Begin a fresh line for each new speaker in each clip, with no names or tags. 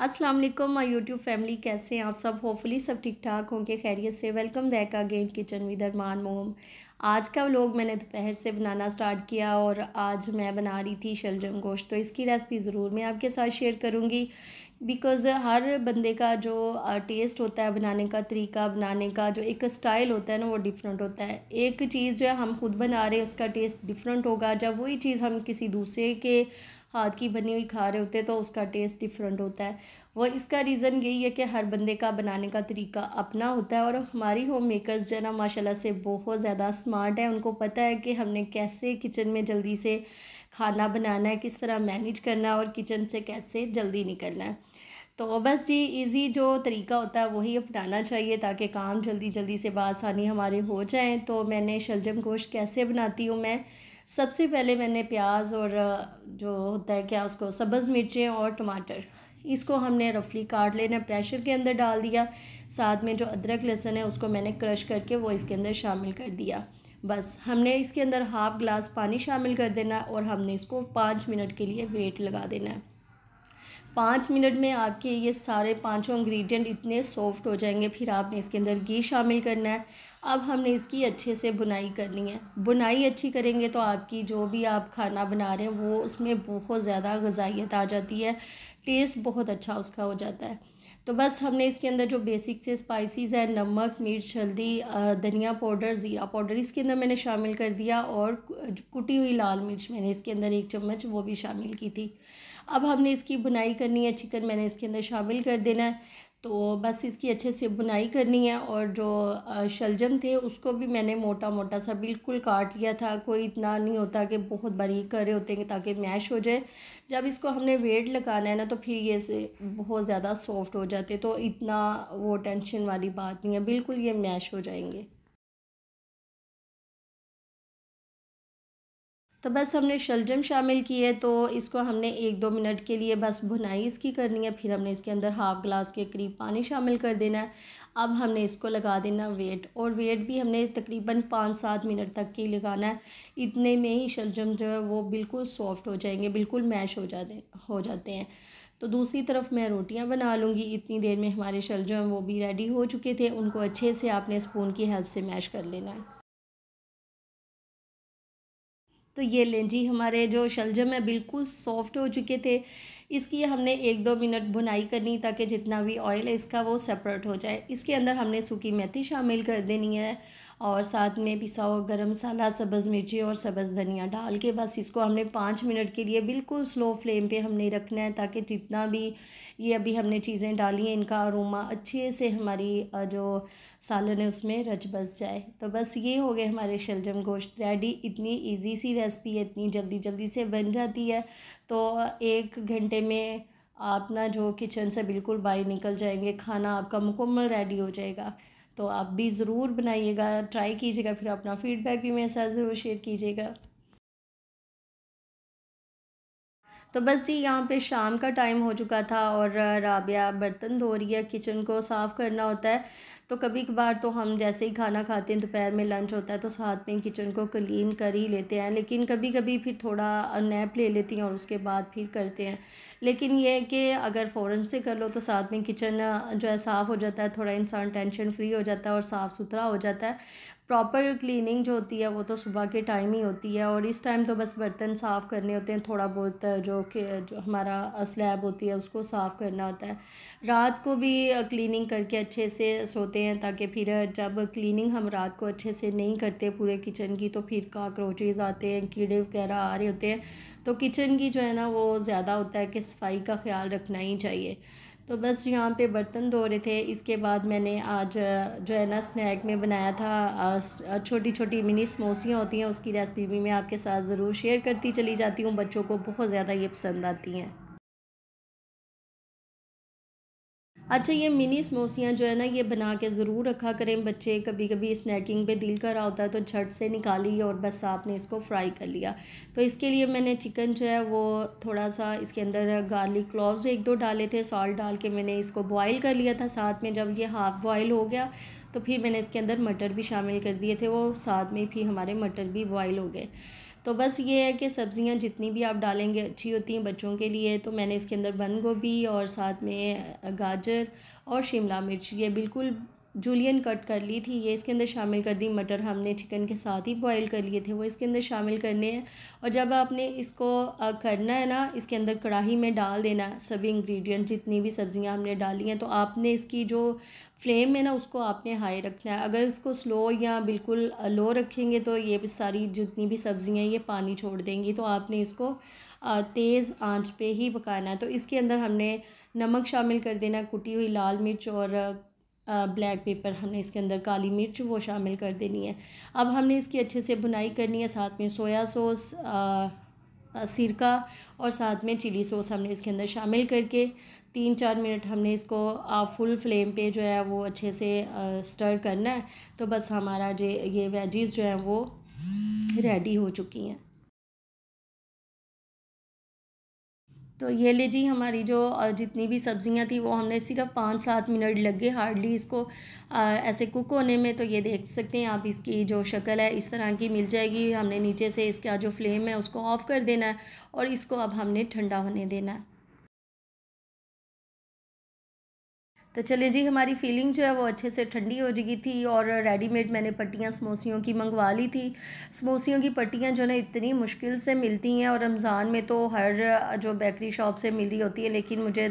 Aslam my YouTube family कैसे हैं आप सब होपफुली सब ठीक ठाक होंगे खैरियत से welcome back again kitchen with Arman mom आज का व्लॉग मैंने दोपहर से बनाना स्टार्ट किया और आज मैं बना रही थी शलजम गोश्त तो इसकी रेसिपी ज़रूर मैं आपके साथ शेयर करूँगी बिकॉज़ हर बंदे का जो टेस्ट होता है बनाने का तरीका बनाने का जो एक स्टाइल होता है ना वो डिफरेंट होता है एक चीज़ जो है हम खुद बना रहे हैं उसका टेस्ट डिफरेंट होगा जब वही चीज़ हम किसी दूसरे के हाथ की बनी हुई खा रहे होते हैं तो उसका टेस्ट डिफरेंट होता है वो इसका रीज़न यही है कि हर बंदे का बनाने का तरीका अपना होता है और हमारी होम मेकर्स जो है ना माशाल्लाह से बहुत ज़्यादा स्मार्ट है उनको पता है कि हमने कैसे किचन में जल्दी से खाना बनाना है किस तरह मैनेज करना है और किचन से कैसे जल्दी निकलना है तो बस जी इजी जो तरीका होता है वही अपनाना चाहिए ताकि काम जल्दी जल्दी से बसानी हमारे हो जाएँ तो मैंने शलजम गोश्त कैसे बनाती हूँ मैं सबसे पहले मैंने प्याज और जो होता है क्या उसको सब्ज़ मिर्चें और टमाटर इसको हमने रफली काट लेना प्रेशर के अंदर डाल दिया साथ में जो अदरक लहसन है उसको मैंने क्रश करके वो इसके अंदर शामिल कर दिया बस हमने इसके अंदर हाफ़ ग्लास पानी शामिल कर देना और हमने इसको पाँच मिनट के लिए वेट लगा देना है पाँच मिनट में आपके ये सारे पांचों इंग्रेडिएंट इतने सॉफ्ट हो जाएंगे फिर आपने इसके अंदर घी शामिल करना है अब हमने इसकी अच्छे से बुनाई करनी है बुनाई अच्छी करेंगे तो आपकी जो भी आप खाना बना रहे हैं वो उसमें बहुत ज़्यादा गजाइत आ जाती है टेस्ट बहुत अच्छा उसका हो जाता है तो बस हमने इसके अंदर जो बेसिक से स्पाइसेस हैं नमक मिर्च हल्दी धनिया पाउडर ज़ीरा पाउडर इसके अंदर मैंने शामिल कर दिया और कुटी हुई लाल मिर्च मैंने इसके अंदर एक चम्मच वो भी शामिल की थी अब हमने इसकी बुनाई करनी है चिकन मैंने इसके अंदर शामिल कर देना है तो बस इसकी अच्छे से बुनाई करनी है और जो शलजम थे उसको भी मैंने मोटा मोटा सा बिल्कुल काट लिया था कोई इतना नहीं होता कि बहुत बारीक करे होते हैं ताकि मैश हो जाए जब इसको हमने वेट लगाना है ना तो फिर ये से बहुत ज़्यादा सॉफ्ट हो जाते तो इतना वो टेंशन वाली बात नहीं है बिल्कुल ये मैश हो जाएंगे तो बस हमने शलजम शामिल किए तो इसको हमने एक दो मिनट के लिए बस भुनाई इसकी करनी है फिर हमने इसके अंदर हाफ़ ग्लास के करीब पानी शामिल कर देना है अब हमने इसको लगा देना वेट और वेट भी हमने तकरीबन पाँच सात मिनट तक के लगाना है इतने में ही शलजम जो है वो बिल्कुल सॉफ्ट हो जाएंगे बिल्कुल मैश हो जाते हो जाते हैं तो दूसरी तरफ मैं रोटियां बना लूँगी इतनी देर में हमारे शलजम वो भी रेडी हो चुके थे उनको अच्छे से आपने स्पून की हेल्प से मैश कर लेना है तो ये लें जी हमारे जो शलजम है बिल्कुल सॉफ्ट हो चुके थे इसकी हमने एक दो मिनट भुनाई करनी ताकि जितना भी ऑयल है इसका वो सेपरेट हो जाए इसके अंदर हमने सूखी मेथी शामिल कर देनी है और साथ में पिसा हुआ गर्म मसाला सब्ज़ मिर्ची और सब्ज़ धनिया डाल के बस इसको हमने पाँच मिनट के लिए बिल्कुल स्लो फ्लेम पे हमने रखना है ताकि जितना भी ये अभी हमने चीज़ें डाली हैं इनका अरोमा अच्छे से हमारी जो सालन है उसमें रच बस जाए तो बस ये हो गए हमारे शलजम गोश्त रेडी इतनी ईजी सी रेसिपी है इतनी जल्दी जल्दी से बन जाती है तो एक घंटे में आप ना जो किचन से बिल्कुल बाहर निकल जाएंगे खाना आपका मुकम्मल रेडी हो जाएगा तो आप भी ज़रूर बनाइएगा ट्राई कीजिएगा फिर अपना फीडबैक भी मेरे साथ ज़रूर शेयर कीजिएगा तो बस जी यहाँ पे शाम का टाइम हो चुका था और राबिया बर्तन धो रही है किचन को साफ़ करना होता है तो कभी कभार तो हम जैसे ही खाना खाते हैं दोपहर में लंच होता है तो साथ में किचन को क्लीन कर ही लेते हैं लेकिन कभी कभी फिर थोड़ा नैप ले लेती हैं और उसके बाद फिर करते हैं लेकिन ये कि अगर फ़ौरन से कर लो तो साथ में किचन जो है साफ़ हो जाता है थोड़ा इंसान टेंशन फ्री हो जाता है और साफ़ सुथरा हो जाता है प्रॉपर क्लीनिंग जो होती है वो तो सुबह के टाइम ही होती है और इस टाइम तो बस बर्तन साफ़ करने होते हैं थोड़ा बहुत जो कि जो हमारा स्लैब होती है उसको साफ़ करना होता है रात को भी क्लीनिंग करके अच्छे से सोते होते हैं ताकि फिर जब क्लीनिंग हम रात को अच्छे से नहीं करते पूरे किचन की तो फिर काकरोचेज़ आते हैं कीड़े वगैरह आ रहे होते हैं तो किचन की जो है ना वो ज़्यादा होता है कि सफाई का ख्याल रखना ही चाहिए तो बस यहाँ पे बर्तन धो रहे थे इसके बाद मैंने आज जो है ना स्नैक में बनाया था छोटी छोटी मिनी समोसियाँ होती हैं उसकी रेसिपी भी मैं आपके साथ ज़रूर शेयर करती चली जाती हूँ बच्चों को बहुत ज़्यादा ये पसंद आती हैं अच्छा ये मिनी समोसियाँ जो है ना ये बना के ज़रूर रखा करें बच्चे कभी कभी स्नैकिंग पे दिल कर रहा होता है तो झट से निकाली और बस आपने इसको फ्राई कर लिया तो इसके लिए मैंने चिकन जो है वो थोड़ा सा इसके अंदर गार्लिक क्लॉव्स एक दो डाले थे सॉल्ट डाल के मैंने इसको बॉयल कर लिया था साथ में जब ये हाफ़ बॉयल हो गया तो फिर मैंने इसके अंदर मटर भी शामिल कर दिए थे वो साथ में फिर हमारे मटर भी बॉयल हो गए तो बस ये है कि सब्ज़ियाँ जितनी भी आप डालेंगे अच्छी होती हैं बच्चों के लिए तो मैंने इसके अंदर बंद गोभी और साथ में गाजर और शिमला मिर्च ये बिल्कुल जूलियन कट कर ली थी ये इसके अंदर शामिल कर दी मटर हमने चिकन के साथ ही बॉईल कर लिए थे वो इसके अंदर शामिल करने हैं और जब आपने इसको करना है ना इसके अंदर कढ़ाई में डाल देना सभी इंग्रेडिएंट जितनी भी सब्जियां हमने डाली हैं तो आपने इसकी जो फ्लेम है ना उसको आपने हाई रखना है अगर इसको स्लो या बिल्कुल लो रखेंगे तो ये सारी जितनी भी सब्ज़ियाँ ये पानी छोड़ देंगी तो आपने इसको तेज़ आँच पर ही पकाना है तो इसके अंदर हमने नमक शामिल कर देना कुटी हुई लाल मिर्च और ब्लैक पेपर हमने इसके अंदर काली मिर्च वो शामिल कर देनी है अब हमने इसकी अच्छे से बुनाई करनी है साथ में सोया सॉस सिरका और साथ में चिली सॉस हमने इसके अंदर शामिल करके तीन चार मिनट हमने इसको फुल फ्लेम पे जो है वो अच्छे से स्टर करना है तो बस हमारा जो ये वेजीज़ जो हैं वो रेडी हो चुकी हैं तो ये ले जी हमारी जो जितनी भी सब्जियां थी वो हमने सिर्फ पाँच सात मिनट लग गए हार्डली इसको आ, ऐसे कुक होने में तो ये देख सकते हैं आप इसकी जो शक्ल है इस तरह की मिल जाएगी हमने नीचे से इसका जो फ्लेम है उसको ऑफ़ कर देना है और इसको अब हमने ठंडा होने देना है तो चलिए जी हमारी फीलिंग जो है वो अच्छे से ठंडी हो चुकी थी और रेडीमेड मैंने पट्टियाँ समोसियों की मंगवा ली थी समोसियों की पट्टियाँ जो ना इतनी मुश्किल से मिलती हैं और रमज़ान में तो हर जो बेकरी शॉप से मिली होती है लेकिन मुझे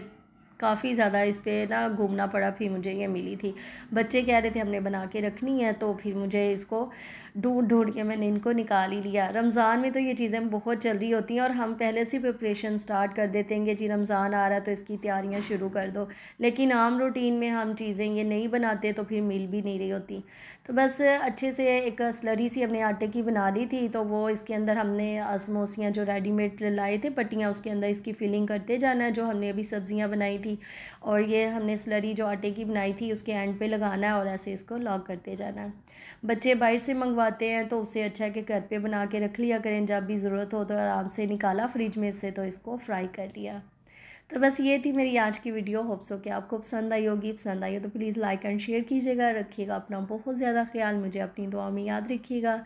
काफ़ी ज़्यादा इस पर ना घूमना पड़ा फिर मुझे ये मिली थी बच्चे कह रहे थे हमने बना के रखनी है तो फिर मुझे इसको ढूंढ ढूंढ के मैंने इनको निकाल ही लिया रमज़ान में तो ये चीज़ें बहुत जल्दी होती हैं और हम पहले से प्रिपरेशन स्टार्ट कर देते हैं कि जी रमज़ान आ रहा है तो इसकी तैयारियाँ शुरू कर दो लेकिन आम रूटीन में हम चीज़ें ये नहीं बनाते तो फिर मिल भी नहीं रही होती तो बस अच्छे से एक स्लरी सी हमने आटे की बना ली थी तो वो इसके अंदर हमने समोसियाँ जो रेडीमेड लाए थे पट्टियाँ उसके अंदर इसकी फिलिंग करते जाना जो हमने अभी सब्ज़ियाँ बनाई थी और ये हमने स्लरी जो आटे की बनाई थी उसके एंड पे लगाना है और ऐसे इसको लॉक करते जाना है बच्चे बाहर से मंगवा आते हैं तो उसे अच्छा है कि घर पे बना के रख लिया करें जब भी ज़रूरत हो तो आराम से निकाला फ्रिज में से तो इसको फ्राई कर लिया तो बस ये थी मेरी आज की वीडियो होप्स हो कि आपको पसंद आई होगी पसंद आई हो तो प्लीज़ लाइक एंड शेयर कीजिएगा रखिएगा अपना बहुत ज़्यादा ख्याल मुझे अपनी दुआ में याद रखिएगा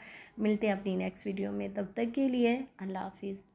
मिलते हैं अपनी नेक्स्ट वीडियो में तब तक के लिए अल्लाह हाफिज़